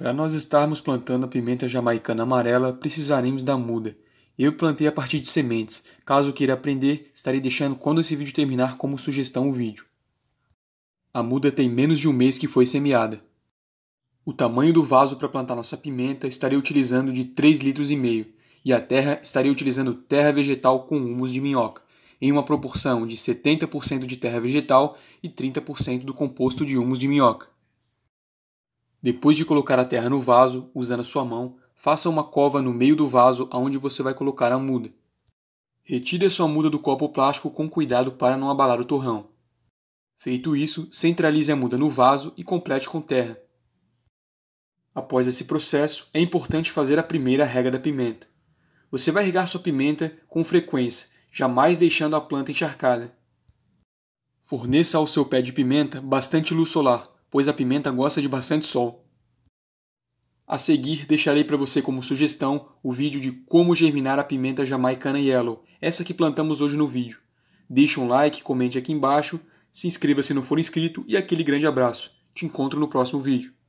Para nós estarmos plantando a pimenta jamaicana amarela, precisaremos da muda. Eu plantei a partir de sementes. Caso queira aprender, estarei deixando quando esse vídeo terminar como sugestão o vídeo. A muda tem menos de um mês que foi semeada. O tamanho do vaso para plantar nossa pimenta estarei utilizando de 3 litros e meio, e a terra estarei utilizando terra vegetal com humus de minhoca, em uma proporção de 70% de terra vegetal e 30% do composto de humus de minhoca. Depois de colocar a terra no vaso, usando a sua mão, faça uma cova no meio do vaso aonde você vai colocar a muda. Retire a sua muda do copo plástico com cuidado para não abalar o torrão. Feito isso, centralize a muda no vaso e complete com terra. Após esse processo, é importante fazer a primeira rega da pimenta. Você vai regar sua pimenta com frequência, jamais deixando a planta encharcada. Forneça ao seu pé de pimenta bastante luz solar, pois a pimenta gosta de bastante sol. A seguir, deixarei para você como sugestão o vídeo de como germinar a pimenta jamaicana yellow, essa que plantamos hoje no vídeo. Deixe um like, comente aqui embaixo, se inscreva se não for inscrito e aquele grande abraço. Te encontro no próximo vídeo.